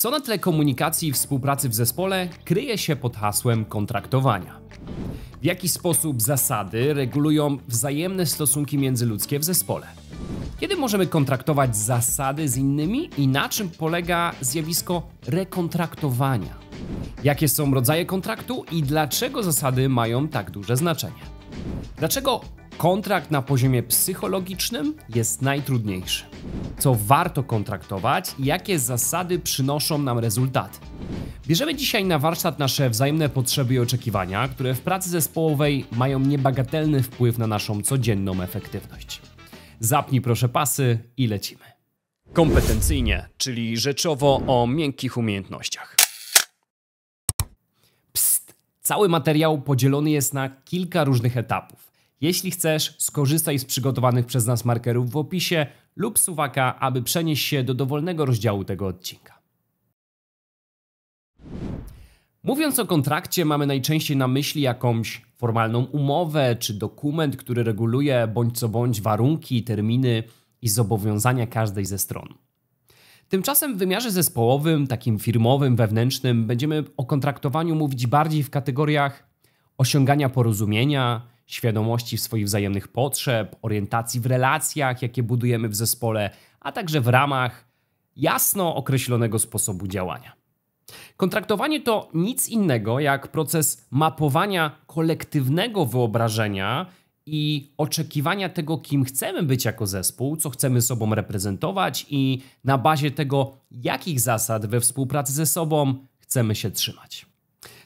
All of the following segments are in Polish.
Co na tle komunikacji i współpracy w zespole kryje się pod hasłem kontraktowania? W jaki sposób zasady regulują wzajemne stosunki międzyludzkie w zespole? Kiedy możemy kontraktować zasady z innymi i na czym polega zjawisko rekontraktowania? Jakie są rodzaje kontraktu i dlaczego zasady mają tak duże znaczenie? Dlaczego Kontrakt na poziomie psychologicznym jest najtrudniejszy. Co warto kontraktować i jakie zasady przynoszą nam rezultaty. Bierzemy dzisiaj na warsztat nasze wzajemne potrzeby i oczekiwania, które w pracy zespołowej mają niebagatelny wpływ na naszą codzienną efektywność. Zapnij proszę pasy i lecimy. Kompetencyjnie, czyli rzeczowo o miękkich umiejętnościach. Psst, cały materiał podzielony jest na kilka różnych etapów. Jeśli chcesz, skorzystaj z przygotowanych przez nas markerów w opisie lub suwaka, aby przenieść się do dowolnego rozdziału tego odcinka. Mówiąc o kontrakcie, mamy najczęściej na myśli jakąś formalną umowę czy dokument, który reguluje bądź co bądź warunki, terminy i zobowiązania każdej ze stron. Tymczasem w wymiarze zespołowym, takim firmowym, wewnętrznym, będziemy o kontraktowaniu mówić bardziej w kategoriach osiągania porozumienia, świadomości swoich wzajemnych potrzeb, orientacji w relacjach, jakie budujemy w zespole, a także w ramach jasno określonego sposobu działania. Kontraktowanie to nic innego jak proces mapowania kolektywnego wyobrażenia i oczekiwania tego, kim chcemy być jako zespół, co chcemy sobą reprezentować i na bazie tego, jakich zasad we współpracy ze sobą chcemy się trzymać.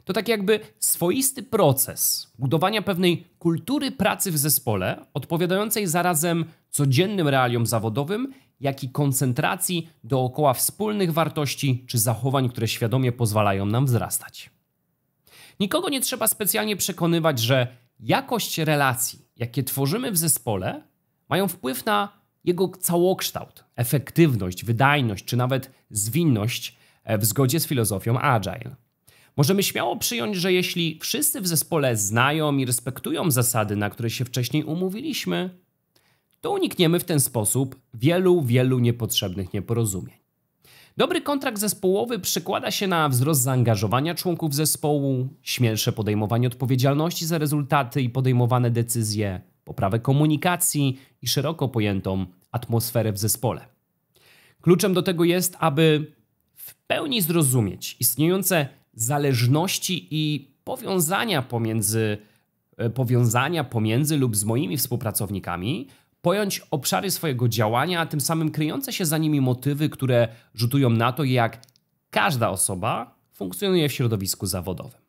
To tak jakby swoisty proces budowania pewnej kultury pracy w zespole, odpowiadającej zarazem codziennym realiom zawodowym, jak i koncentracji dookoła wspólnych wartości czy zachowań, które świadomie pozwalają nam wzrastać. Nikogo nie trzeba specjalnie przekonywać, że jakość relacji, jakie tworzymy w zespole, mają wpływ na jego całokształt, efektywność, wydajność czy nawet zwinność e, w zgodzie z filozofią Agile. Możemy śmiało przyjąć, że jeśli wszyscy w zespole znają i respektują zasady, na które się wcześniej umówiliśmy, to unikniemy w ten sposób wielu, wielu niepotrzebnych nieporozumień. Dobry kontrakt zespołowy przekłada się na wzrost zaangażowania członków zespołu, śmielsze podejmowanie odpowiedzialności za rezultaty i podejmowane decyzje, poprawę komunikacji i szeroko pojętą atmosferę w zespole. Kluczem do tego jest, aby w pełni zrozumieć istniejące zależności i powiązania pomiędzy, e, powiązania pomiędzy lub z moimi współpracownikami, pojąć obszary swojego działania, a tym samym kryjące się za nimi motywy, które rzutują na to, jak każda osoba funkcjonuje w środowisku zawodowym.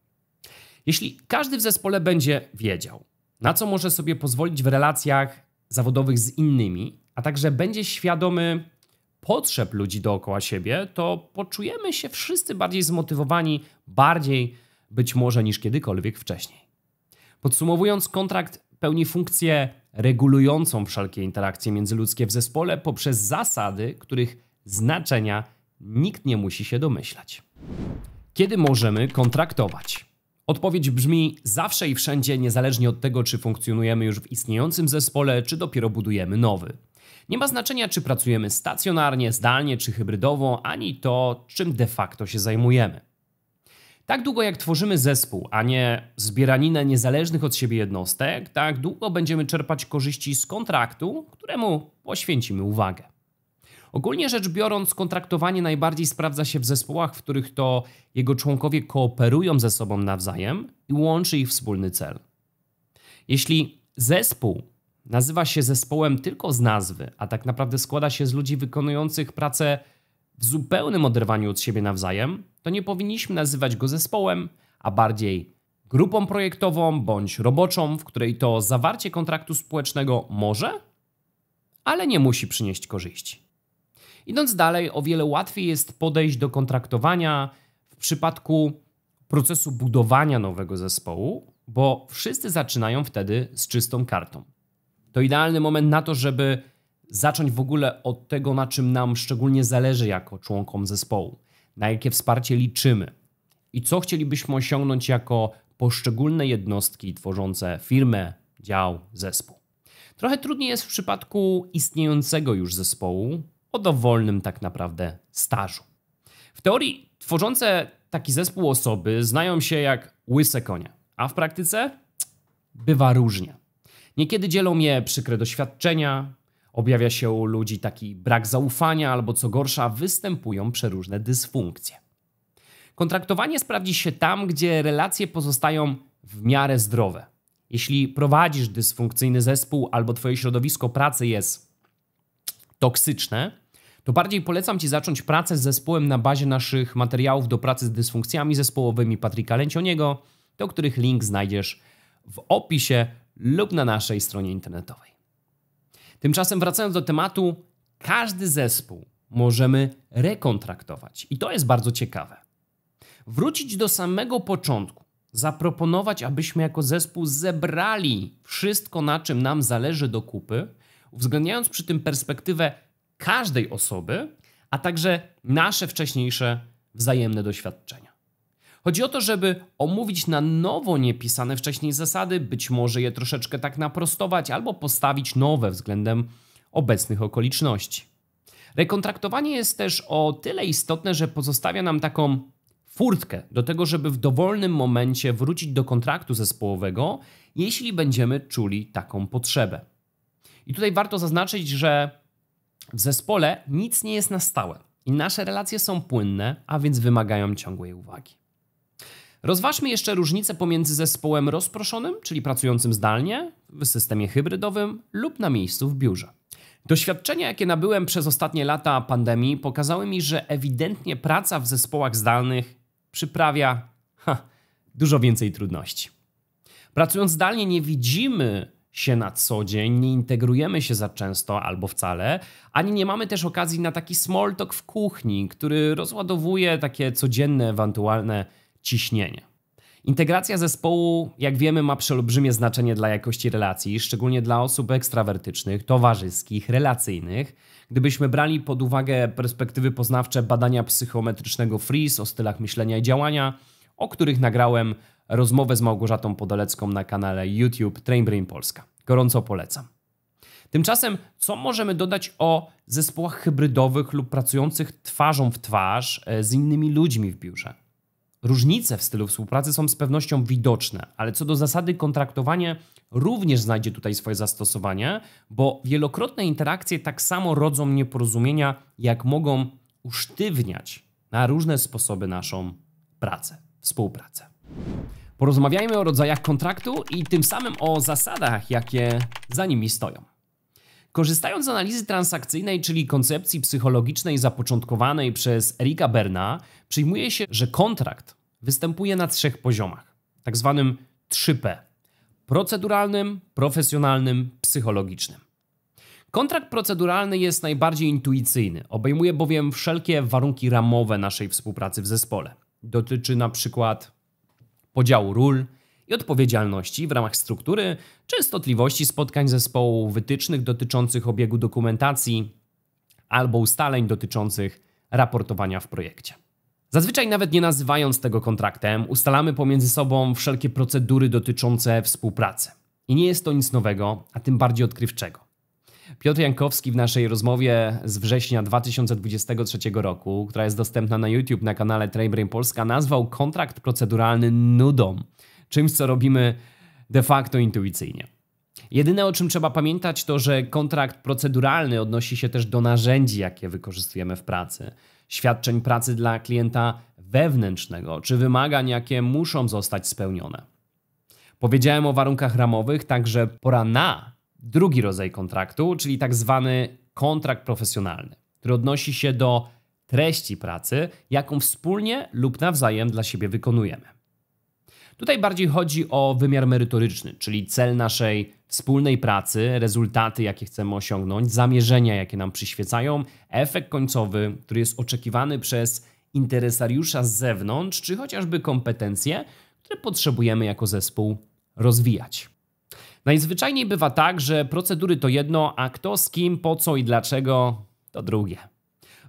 Jeśli każdy w zespole będzie wiedział, na co może sobie pozwolić w relacjach zawodowych z innymi, a także będzie świadomy potrzeb ludzi dookoła siebie, to poczujemy się wszyscy bardziej zmotywowani, bardziej być może niż kiedykolwiek wcześniej. Podsumowując, kontrakt pełni funkcję regulującą wszelkie interakcje międzyludzkie w zespole poprzez zasady, których znaczenia nikt nie musi się domyślać. Kiedy możemy kontraktować? Odpowiedź brzmi zawsze i wszędzie, niezależnie od tego, czy funkcjonujemy już w istniejącym zespole, czy dopiero budujemy nowy. Nie ma znaczenia, czy pracujemy stacjonarnie, zdalnie czy hybrydowo, ani to, czym de facto się zajmujemy. Tak długo jak tworzymy zespół, a nie zbieraninę niezależnych od siebie jednostek, tak długo będziemy czerpać korzyści z kontraktu, któremu poświęcimy uwagę. Ogólnie rzecz biorąc, kontraktowanie najbardziej sprawdza się w zespołach, w których to jego członkowie kooperują ze sobą nawzajem i łączy ich wspólny cel. Jeśli zespół nazywa się zespołem tylko z nazwy, a tak naprawdę składa się z ludzi wykonujących pracę w zupełnym oderwaniu od siebie nawzajem, to nie powinniśmy nazywać go zespołem, a bardziej grupą projektową bądź roboczą, w której to zawarcie kontraktu społecznego może, ale nie musi przynieść korzyści. Idąc dalej, o wiele łatwiej jest podejść do kontraktowania w przypadku procesu budowania nowego zespołu, bo wszyscy zaczynają wtedy z czystą kartą to idealny moment na to, żeby zacząć w ogóle od tego, na czym nam szczególnie zależy jako członkom zespołu, na jakie wsparcie liczymy i co chcielibyśmy osiągnąć jako poszczególne jednostki tworzące firmę, dział, zespół. Trochę trudniej jest w przypadku istniejącego już zespołu o dowolnym tak naprawdę stażu. W teorii tworzące taki zespół osoby znają się jak łyse konia, a w praktyce bywa różnie. Niekiedy dzielą mnie przykre doświadczenia, objawia się u ludzi taki brak zaufania, albo co gorsza, występują przeróżne dysfunkcje. Kontraktowanie sprawdzi się tam, gdzie relacje pozostają w miarę zdrowe. Jeśli prowadzisz dysfunkcyjny zespół albo twoje środowisko pracy jest toksyczne, to bardziej polecam Ci zacząć pracę z zespołem na bazie naszych materiałów do pracy z dysfunkcjami zespołowymi Patryka Lęcioniego, do których link znajdziesz w opisie lub na naszej stronie internetowej. Tymczasem wracając do tematu, każdy zespół możemy rekontraktować i to jest bardzo ciekawe. Wrócić do samego początku, zaproponować, abyśmy jako zespół zebrali wszystko, na czym nam zależy do kupy, uwzględniając przy tym perspektywę każdej osoby, a także nasze wcześniejsze wzajemne doświadczenia. Chodzi o to, żeby omówić na nowo niepisane wcześniej zasady, być może je troszeczkę tak naprostować albo postawić nowe względem obecnych okoliczności. Rekontraktowanie jest też o tyle istotne, że pozostawia nam taką furtkę do tego, żeby w dowolnym momencie wrócić do kontraktu zespołowego, jeśli będziemy czuli taką potrzebę. I tutaj warto zaznaczyć, że w zespole nic nie jest na stałe i nasze relacje są płynne, a więc wymagają ciągłej uwagi. Rozważmy jeszcze różnicę pomiędzy zespołem rozproszonym, czyli pracującym zdalnie, w systemie hybrydowym lub na miejscu w biurze. Doświadczenia, jakie nabyłem przez ostatnie lata pandemii, pokazały mi, że ewidentnie praca w zespołach zdalnych przyprawia ha, dużo więcej trudności. Pracując zdalnie, nie widzimy się na co dzień, nie integrujemy się za często albo wcale, ani nie mamy też okazji na taki small talk w kuchni, który rozładowuje takie codzienne, ewentualne ciśnienie. Integracja zespołu, jak wiemy, ma przeolbrzymie znaczenie dla jakości relacji, szczególnie dla osób ekstrawertycznych, towarzyskich, relacyjnych. Gdybyśmy brali pod uwagę perspektywy poznawcze badania psychometrycznego Freeze o stylach myślenia i działania, o których nagrałem rozmowę z Małgorzatą Podolecką na kanale YouTube Trainbrain Polska. Gorąco polecam. Tymczasem, co możemy dodać o zespołach hybrydowych lub pracujących twarzą w twarz e, z innymi ludźmi w biurze? Różnice w stylu współpracy są z pewnością widoczne, ale co do zasady kontraktowanie również znajdzie tutaj swoje zastosowanie, bo wielokrotne interakcje tak samo rodzą nieporozumienia, jak mogą usztywniać na różne sposoby naszą pracę, współpracę. Porozmawiajmy o rodzajach kontraktu i tym samym o zasadach, jakie za nimi stoją. Korzystając z analizy transakcyjnej, czyli koncepcji psychologicznej zapoczątkowanej przez Erika Berna, przyjmuje się, że kontrakt występuje na trzech poziomach, tak zwanym 3P: proceduralnym, profesjonalnym, psychologicznym. Kontrakt proceduralny jest najbardziej intuicyjny, obejmuje bowiem wszelkie warunki ramowe naszej współpracy w zespole. Dotyczy na przykład podziału ról, i odpowiedzialności w ramach struktury, częstotliwości spotkań zespołu, wytycznych dotyczących obiegu dokumentacji albo ustaleń dotyczących raportowania w projekcie. Zazwyczaj nawet nie nazywając tego kontraktem, ustalamy pomiędzy sobą wszelkie procedury dotyczące współpracy. I nie jest to nic nowego, a tym bardziej odkrywczego. Piotr Jankowski w naszej rozmowie z września 2023 roku, która jest dostępna na YouTube na kanale Trainbrain Polska, nazwał kontrakt proceduralny nudą czymś, co robimy de facto intuicyjnie. Jedyne o czym trzeba pamiętać to, że kontrakt proceduralny odnosi się też do narzędzi, jakie wykorzystujemy w pracy, świadczeń pracy dla klienta wewnętrznego czy wymagań, jakie muszą zostać spełnione. Powiedziałem o warunkach ramowych, także pora na drugi rodzaj kontraktu, czyli tak zwany kontrakt profesjonalny, który odnosi się do treści pracy, jaką wspólnie lub nawzajem dla siebie wykonujemy. Tutaj bardziej chodzi o wymiar merytoryczny, czyli cel naszej wspólnej pracy, rezultaty, jakie chcemy osiągnąć, zamierzenia, jakie nam przyświecają, efekt końcowy, który jest oczekiwany przez interesariusza z zewnątrz, czy chociażby kompetencje, które potrzebujemy jako zespół rozwijać. Najzwyczajniej bywa tak, że procedury to jedno, a kto z kim, po co i dlaczego to drugie.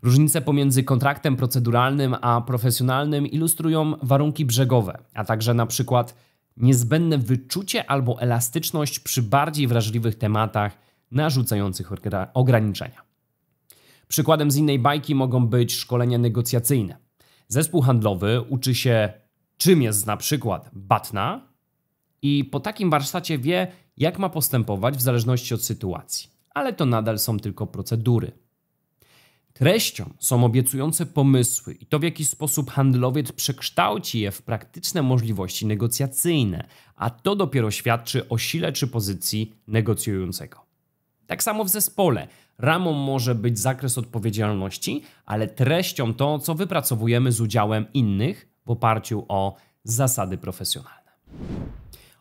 Różnice pomiędzy kontraktem proceduralnym a profesjonalnym ilustrują warunki brzegowe, a także na przykład niezbędne wyczucie albo elastyczność przy bardziej wrażliwych tematach narzucających ograniczenia. Przykładem z innej bajki mogą być szkolenia negocjacyjne. Zespół handlowy uczy się, czym jest na przykład batna, i po takim warsztacie wie, jak ma postępować w zależności od sytuacji. Ale to nadal są tylko procedury. Treścią są obiecujące pomysły i to, w jaki sposób handlowiec przekształci je w praktyczne możliwości negocjacyjne, a to dopiero świadczy o sile czy pozycji negocjującego. Tak samo w zespole. Ramą może być zakres odpowiedzialności, ale treścią to, co wypracowujemy z udziałem innych w oparciu o zasady profesjonalne.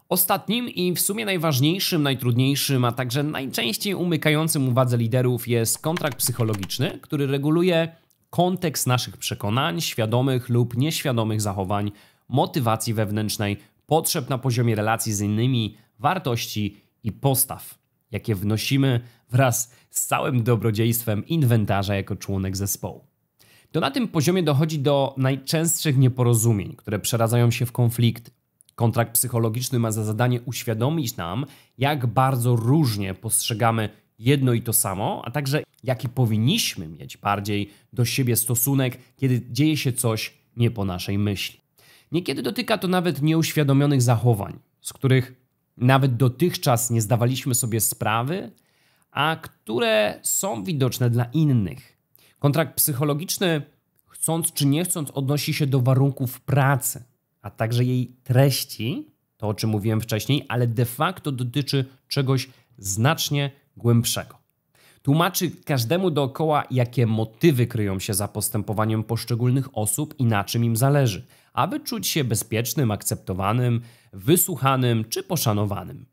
Ostatnim i w sumie najważniejszym, najtrudniejszym, a także najczęściej umykającym uwadze liderów jest kontrakt psychologiczny, który reguluje kontekst naszych przekonań, świadomych lub nieświadomych zachowań, motywacji wewnętrznej, potrzeb na poziomie relacji z innymi, wartości i postaw, jakie wnosimy wraz z całym dobrodziejstwem inwentarza jako członek zespołu. To na tym poziomie dochodzi do najczęstszych nieporozumień, które przeradzają się w konflikty Kontrakt psychologiczny ma za zadanie uświadomić nam, jak bardzo różnie postrzegamy jedno i to samo, a także jaki powinniśmy mieć bardziej do siebie stosunek, kiedy dzieje się coś nie po naszej myśli. Niekiedy dotyka to nawet nieuświadomionych zachowań, z których nawet dotychczas nie zdawaliśmy sobie sprawy, a które są widoczne dla innych. Kontrakt psychologiczny, chcąc czy nie chcąc, odnosi się do warunków pracy a także jej treści, to o czym mówiłem wcześniej, ale de facto dotyczy czegoś znacznie głębszego. Tłumaczy każdemu dookoła, jakie motywy kryją się za postępowaniem poszczególnych osób i na czym im zależy, aby czuć się bezpiecznym, akceptowanym, wysłuchanym czy poszanowanym.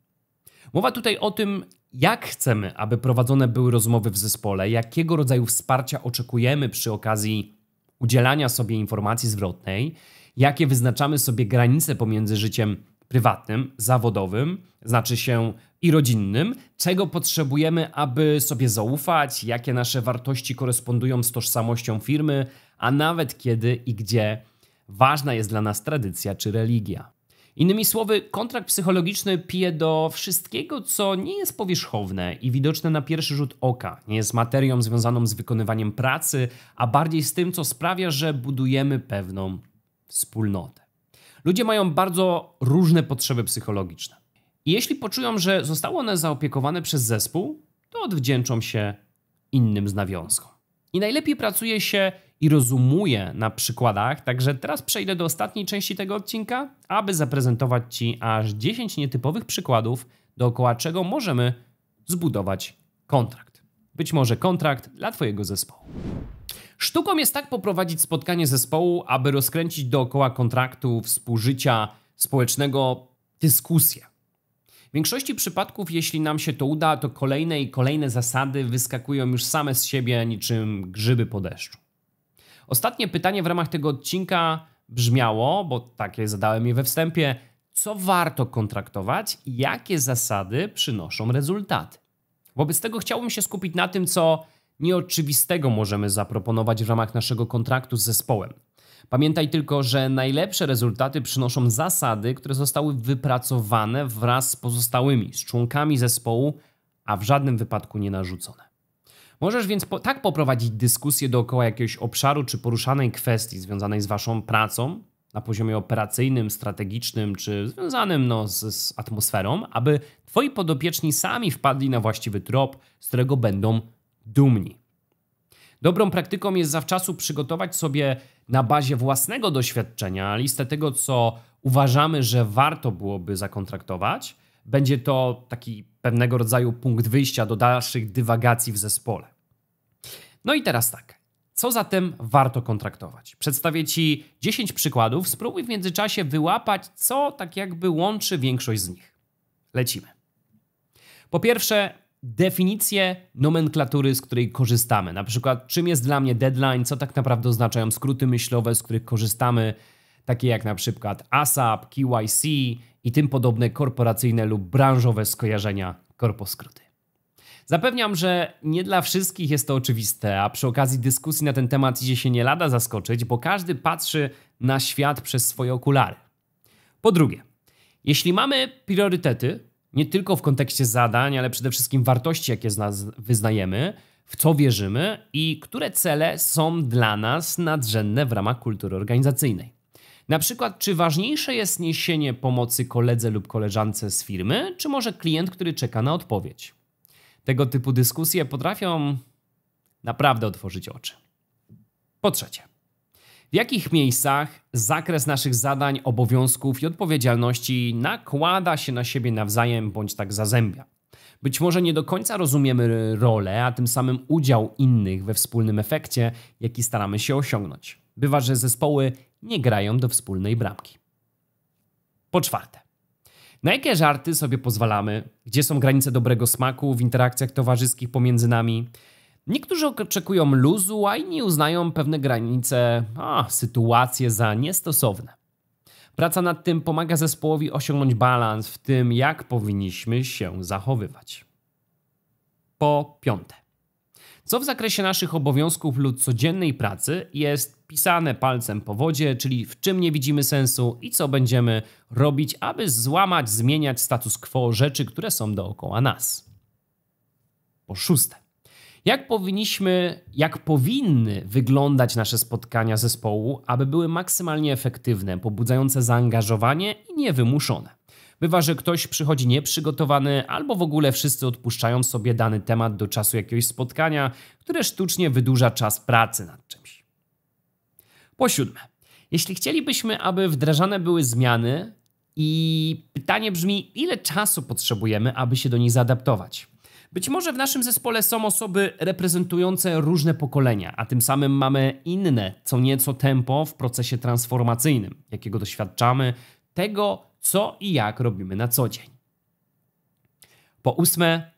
Mowa tutaj o tym, jak chcemy, aby prowadzone były rozmowy w zespole, jakiego rodzaju wsparcia oczekujemy przy okazji udzielania sobie informacji zwrotnej jakie wyznaczamy sobie granice pomiędzy życiem prywatnym, zawodowym, znaczy się i rodzinnym, czego potrzebujemy, aby sobie zaufać, jakie nasze wartości korespondują z tożsamością firmy, a nawet kiedy i gdzie ważna jest dla nas tradycja czy religia. Innymi słowy, kontrakt psychologiczny pije do wszystkiego, co nie jest powierzchowne i widoczne na pierwszy rzut oka, nie jest materią związaną z wykonywaniem pracy, a bardziej z tym, co sprawia, że budujemy pewną wspólnotę. Ludzie mają bardzo różne potrzeby psychologiczne. I jeśli poczują, że zostały one zaopiekowane przez zespół, to odwdzięczą się innym z nawiązką. I najlepiej pracuje się i rozumuje na przykładach, także teraz przejdę do ostatniej części tego odcinka, aby zaprezentować Ci aż 10 nietypowych przykładów, dookoła czego możemy zbudować kontrakt być może kontrakt dla Twojego zespołu. Sztuką jest tak poprowadzić spotkanie zespołu, aby rozkręcić dookoła kontraktu, współżycia społecznego dyskusję. W większości przypadków, jeśli nam się to uda, to kolejne i kolejne zasady wyskakują już same z siebie niczym grzyby po deszczu. Ostatnie pytanie w ramach tego odcinka brzmiało, bo takie zadałem je we wstępie, co warto kontraktować i jakie zasady przynoszą rezultaty. Wobec tego chciałbym się skupić na tym, co nieoczywistego możemy zaproponować w ramach naszego kontraktu z zespołem. Pamiętaj tylko, że najlepsze rezultaty przynoszą zasady, które zostały wypracowane wraz z pozostałymi, z członkami zespołu, a w żadnym wypadku nie narzucone. Możesz więc po, tak poprowadzić dyskusję dookoła jakiegoś obszaru czy poruszanej kwestii związanej z waszą pracą, na poziomie operacyjnym, strategicznym czy związanym no, z, z atmosferą, aby twoi podopieczni sami wpadli na właściwy trop, z którego będą dumni. Dobrą praktyką jest zawczasu przygotować sobie na bazie własnego doświadczenia listę tego, co uważamy, że warto byłoby zakontraktować. Będzie to taki pewnego rodzaju punkt wyjścia do dalszych dywagacji w zespole. No i teraz tak. Co zatem warto kontraktować? Przedstawię Ci 10 przykładów, spróbuj w międzyczasie wyłapać, co tak jakby łączy większość z nich. Lecimy. Po pierwsze, definicje, nomenklatury, z której korzystamy. Na przykład, czym jest dla mnie deadline, co tak naprawdę oznaczają skróty myślowe, z których korzystamy, takie jak na przykład ASAP, KYC i tym podobne korporacyjne lub branżowe skojarzenia korposkróty. Zapewniam, że nie dla wszystkich jest to oczywiste, a przy okazji dyskusji na ten temat idzie się nie lada zaskoczyć, bo każdy patrzy na świat przez swoje okulary. Po drugie, jeśli mamy priorytety, nie tylko w kontekście zadań, ale przede wszystkim wartości, jakie wyznajemy, w co wierzymy i które cele są dla nas nadrzędne w ramach kultury organizacyjnej. Na przykład, czy ważniejsze jest niesienie pomocy koledze lub koleżance z firmy, czy może klient, który czeka na odpowiedź? Tego typu dyskusje potrafią naprawdę otworzyć oczy. Po trzecie, w jakich miejscach zakres naszych zadań, obowiązków i odpowiedzialności nakłada się na siebie nawzajem bądź tak zazębia? Być może nie do końca rozumiemy rolę, a tym samym udział innych we wspólnym efekcie, jaki staramy się osiągnąć. Bywa, że zespoły nie grają do wspólnej bramki. Po czwarte, na no jakie żarty sobie pozwalamy? Gdzie są granice dobrego smaku w interakcjach towarzyskich pomiędzy nami? Niektórzy oczekują luzu, a inni uznają pewne granice, a sytuacje za niestosowne. Praca nad tym pomaga zespołowi osiągnąć balans w tym, jak powinniśmy się zachowywać. Po piąte co w zakresie naszych obowiązków lub codziennej pracy jest pisane palcem po wodzie, czyli w czym nie widzimy sensu i co będziemy robić, aby złamać, zmieniać status quo rzeczy, które są dookoła nas. Po szóste. Jak powinniśmy, jak powinny wyglądać nasze spotkania zespołu, aby były maksymalnie efektywne, pobudzające zaangażowanie i niewymuszone? Bywa, że ktoś przychodzi nieprzygotowany, albo w ogóle wszyscy odpuszczają sobie dany temat do czasu jakiegoś spotkania, które sztucznie wydłuża czas pracy nad czymś. Po siódme, jeśli chcielibyśmy, aby wdrażane były zmiany, i pytanie brzmi, ile czasu potrzebujemy, aby się do nich zaadaptować? Być może w naszym zespole są osoby reprezentujące różne pokolenia, a tym samym mamy inne, co nieco tempo w procesie transformacyjnym, jakiego doświadczamy, tego co i jak robimy na co dzień. Po ósme,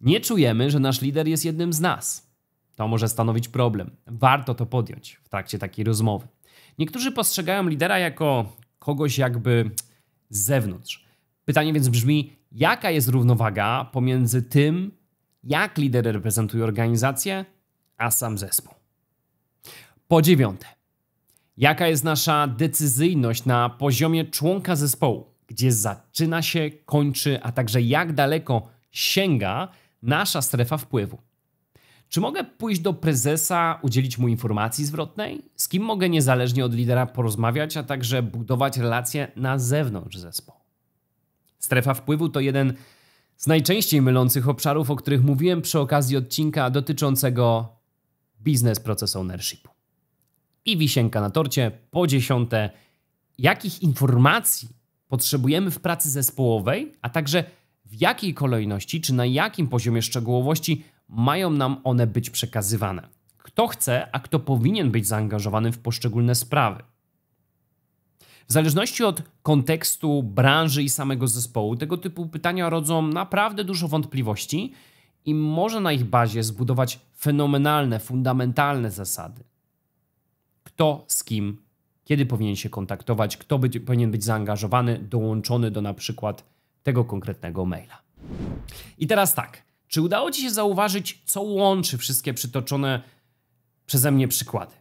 nie czujemy, że nasz lider jest jednym z nas. To może stanowić problem. Warto to podjąć w trakcie takiej rozmowy. Niektórzy postrzegają lidera jako kogoś jakby z zewnątrz. Pytanie więc brzmi, jaka jest równowaga pomiędzy tym, jak lider reprezentuje organizację, a sam zespół? Po dziewiąte, Jaka jest nasza decyzyjność na poziomie członka zespołu, gdzie zaczyna się, kończy, a także jak daleko sięga nasza strefa wpływu? Czy mogę pójść do prezesa, udzielić mu informacji zwrotnej? Z kim mogę niezależnie od lidera porozmawiać, a także budować relacje na zewnątrz zespołu? Strefa wpływu to jeden z najczęściej mylących obszarów, o których mówiłem przy okazji odcinka dotyczącego biznes proces ownershipu. I wisienka na torcie. Po dziesiąte, jakich informacji potrzebujemy w pracy zespołowej, a także w jakiej kolejności czy na jakim poziomie szczegółowości mają nam one być przekazywane. Kto chce, a kto powinien być zaangażowany w poszczególne sprawy. W zależności od kontekstu, branży i samego zespołu, tego typu pytania rodzą naprawdę dużo wątpliwości i można na ich bazie zbudować fenomenalne, fundamentalne zasady kto z kim, kiedy powinien się kontaktować, kto być, powinien być zaangażowany, dołączony do na przykład tego konkretnego maila. I teraz tak, czy udało Ci się zauważyć, co łączy wszystkie przytoczone przeze mnie przykłady?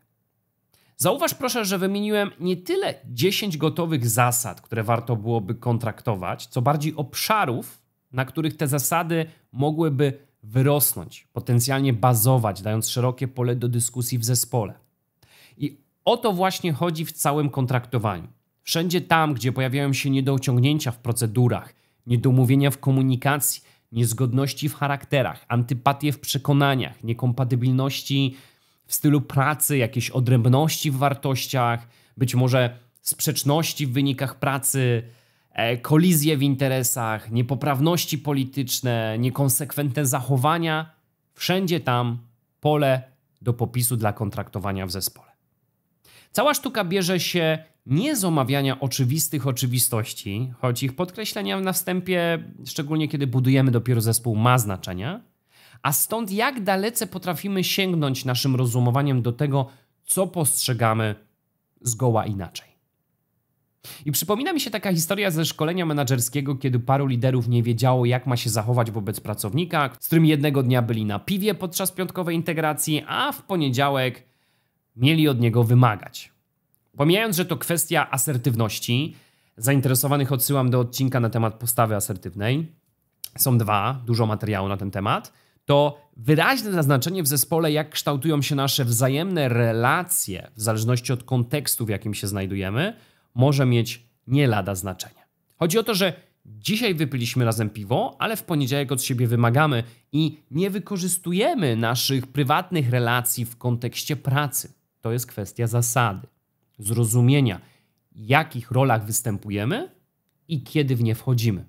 Zauważ proszę, że wymieniłem nie tyle 10 gotowych zasad, które warto byłoby kontraktować, co bardziej obszarów, na których te zasady mogłyby wyrosnąć, potencjalnie bazować, dając szerokie pole do dyskusji w zespole. I o to właśnie chodzi w całym kontraktowaniu. Wszędzie tam, gdzie pojawiają się niedociągnięcia w procedurach, niedomówienia w komunikacji, niezgodności w charakterach, antypatie w przekonaniach, niekompatybilności w stylu pracy, jakieś odrębności w wartościach, być może sprzeczności w wynikach pracy, e, kolizje w interesach, niepoprawności polityczne, niekonsekwentne zachowania, wszędzie tam pole do popisu dla kontraktowania w zespole. Cała sztuka bierze się nie z omawiania oczywistych oczywistości, choć ich podkreślenia na wstępie, szczególnie kiedy budujemy dopiero zespół, ma znaczenie, a stąd jak dalece potrafimy sięgnąć naszym rozumowaniem do tego, co postrzegamy zgoła inaczej. I przypomina mi się taka historia ze szkolenia menedżerskiego, kiedy paru liderów nie wiedziało, jak ma się zachować wobec pracownika, z którym jednego dnia byli na piwie podczas piątkowej integracji, a w poniedziałek mieli od niego wymagać. Pomijając, że to kwestia asertywności, zainteresowanych odsyłam do odcinka na temat postawy asertywnej. Są dwa, dużo materiału na ten temat. To wyraźne zaznaczenie w zespole, jak kształtują się nasze wzajemne relacje, w zależności od kontekstu, w jakim się znajdujemy, może mieć nie lada znaczenie. Chodzi o to, że dzisiaj wypiliśmy razem piwo, ale w poniedziałek od siebie wymagamy i nie wykorzystujemy naszych prywatnych relacji w kontekście pracy. To jest kwestia zasady, zrozumienia, jakich rolach występujemy i kiedy w nie wchodzimy.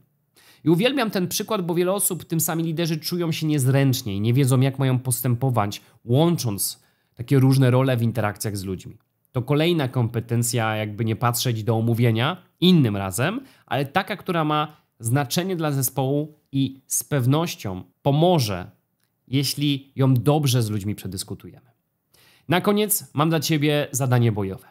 I uwielbiam ten przykład, bo wiele osób, tym sami liderzy, czują się niezręcznie i nie wiedzą, jak mają postępować, łącząc takie różne role w interakcjach z ludźmi. To kolejna kompetencja, jakby nie patrzeć do omówienia innym razem, ale taka, która ma znaczenie dla zespołu i z pewnością pomoże, jeśli ją dobrze z ludźmi przedyskutujemy. Na koniec mam dla Ciebie zadanie bojowe.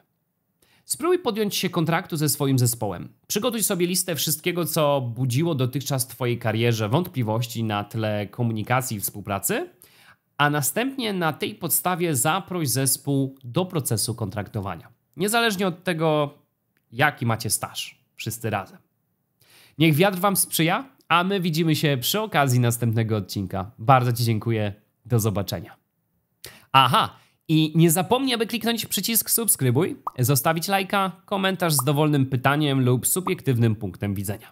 Spróbuj podjąć się kontraktu ze swoim zespołem. Przygotuj sobie listę wszystkiego, co budziło dotychczas w Twojej karierze wątpliwości na tle komunikacji i współpracy, a następnie na tej podstawie zaproś zespół do procesu kontraktowania. Niezależnie od tego, jaki macie staż, wszyscy razem. Niech wiatr Wam sprzyja, a my widzimy się przy okazji następnego odcinka. Bardzo Ci dziękuję. Do zobaczenia. Aha! I nie zapomnij, aby kliknąć przycisk subskrybuj, zostawić lajka, komentarz z dowolnym pytaniem lub subiektywnym punktem widzenia.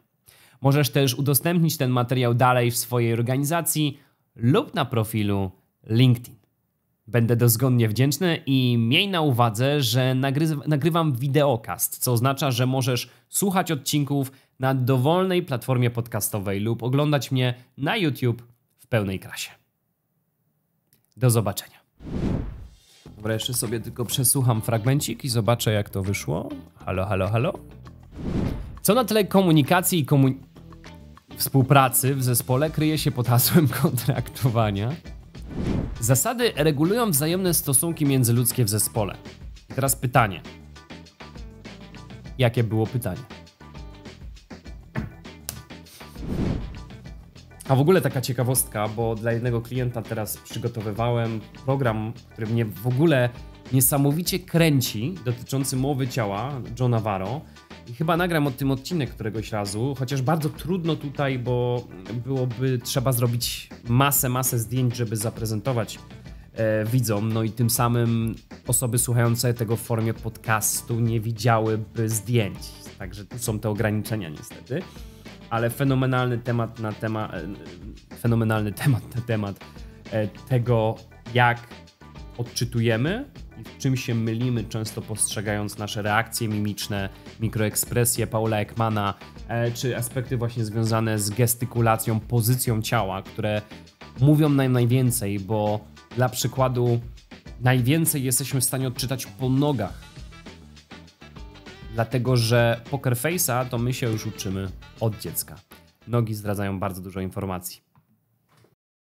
Możesz też udostępnić ten materiał dalej w swojej organizacji lub na profilu LinkedIn. Będę dozgonnie wdzięczny i miej na uwadze, że nagry nagrywam wideokast, co oznacza, że możesz słuchać odcinków na dowolnej platformie podcastowej lub oglądać mnie na YouTube w pełnej krasie. Do zobaczenia. Dobra, jeszcze sobie tylko przesłucham fragmencik i zobaczę jak to wyszło. Halo, halo, halo. Co na tle komunikacji i komu... współpracy w zespole kryje się pod hasłem kontraktowania? Zasady regulują wzajemne stosunki międzyludzkie w zespole. I teraz pytanie. Jakie było pytanie? A w ogóle taka ciekawostka, bo dla jednego klienta teraz przygotowywałem program, który mnie w ogóle niesamowicie kręci, dotyczący mowy ciała Johna Navarro. I chyba nagram o tym odcinek któregoś razu, chociaż bardzo trudno tutaj, bo byłoby trzeba zrobić masę, masę zdjęć, żeby zaprezentować e, widzom. No i tym samym osoby słuchające tego w formie podcastu nie widziałyby zdjęć. Także tu są te ograniczenia niestety ale fenomenalny temat na temat, e, fenomenalny temat na temat e, tego, jak odczytujemy i w czym się mylimy, często postrzegając nasze reakcje mimiczne, mikroekspresje Paula Ekmana, e, czy aspekty właśnie związane z gestykulacją, pozycją ciała, które mówią nam najwięcej, bo dla przykładu najwięcej jesteśmy w stanie odczytać po nogach Dlatego, że poker face'a to my się już uczymy od dziecka. Nogi zdradzają bardzo dużo informacji.